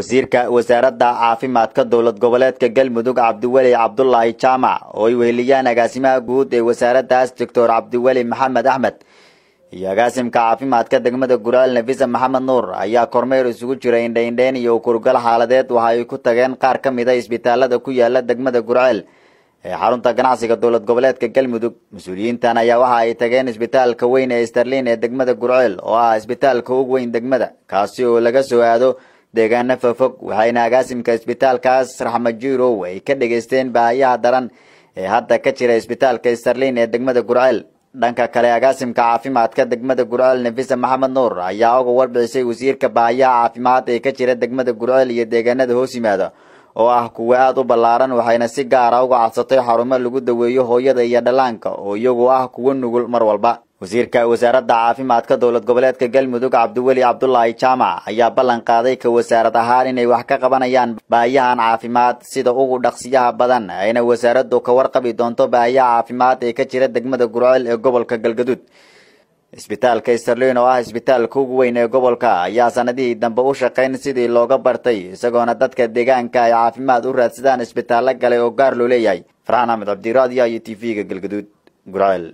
wasiirka wasaaradda caafimaadka dowlad goboleedka galmudug cabdiweli cabdulaahi jaamac oo ay weheliyaan agaasimaha guud ee wasaaraddaas doctor cabdiweli maxamed axmed iyo agaasimka caafimaadka degmada guraal nafisa maxamed nuur ayaa kormeer isugu jira indhaindhayn iyo ukurgal xaaladeed waxa ay ku tageen qaar ka mid a ah isbitaalada ku yaala degmada gurceel ee xarunta ganacsiga dowlad goboleedka galmudug mas-uuliyiintan ayaa waxa ay tageen isbitaalka weyn ee sterliin ee degmada gurceel oo ah isbitaalka ugu weyn degmada kaasi oo laga soo aado deegaana fofog waxayna agaasimka isbitaalkaas raxmajiirow ay ka dhageysteen baahayaha daran ee hadda ka jira isbitaalka starlin ee degmada gurceel dhanka kale agaasimka caafimaadka degmada gurceel nefisa maxamed nuur ayaa uga warbixisay wasiirka baahayaha caafimaad ee ka jira degmada gurceel iyo deegaanada hoos yimaada oo ah kuwa aada u ballaaran waxayna si gaara ah uga cadsatay xarumo lagu daweeyo hooyada iyo dhallaanka oo iyaguo ah kuwo nugul mar walba wasiirka wasaaradda caafimaadka dowlad goboleedka galmudug cabdiweli cabdulaahi jaamac ayaa ballan qaaday ka wasaarad ahaan inay wax ka qabanayaan baahiyahan caafimaad sida ugu dhaqsiyaha badan ayna wasaaraddu ka warqabi doonto baahiyaha caafimaad ee ka jira degmada gurceel ee gobolka galgaduud isbitaalka sterlin oo ah isbitaalka ugu weyn ee gobolka ayaa sannadihii dambe u shaqayn sidii looga bartay isagoona dadka deegaanka ay caafimaad u raadsadaan isbitaallo galay oo gaar loo leeyahay farxaan axmed cabdiraadiyo iyo t v-ga galgaduud gurceel